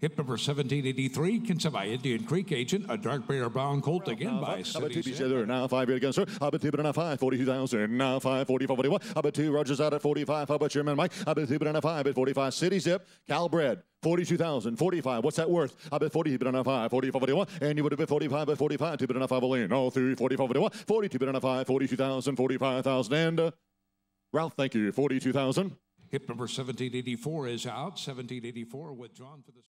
Hip number 1783, Kinsevai Indian Creek agent, a dark bear bound colt again by City Center. Now five against sir. I bet two, but now five, 42,000. Now five, 44, 41. Hubba two, Rogers out at 45. How Hubba Chairman Mike. I bet two, but now five at 45. City Zip, Calbred. 42,000, 45. What's that worth? I bet 40, but on a 5, 44, 41. And you would have bet 45, but 45, 2 bit on a 5, Olean. All oh, through 44, 41. 42 bit on a 5, 42,000, 45,000. And uh, Ralph, thank you. 42,000. Hip number 1784 is out. 1784 withdrawn for the.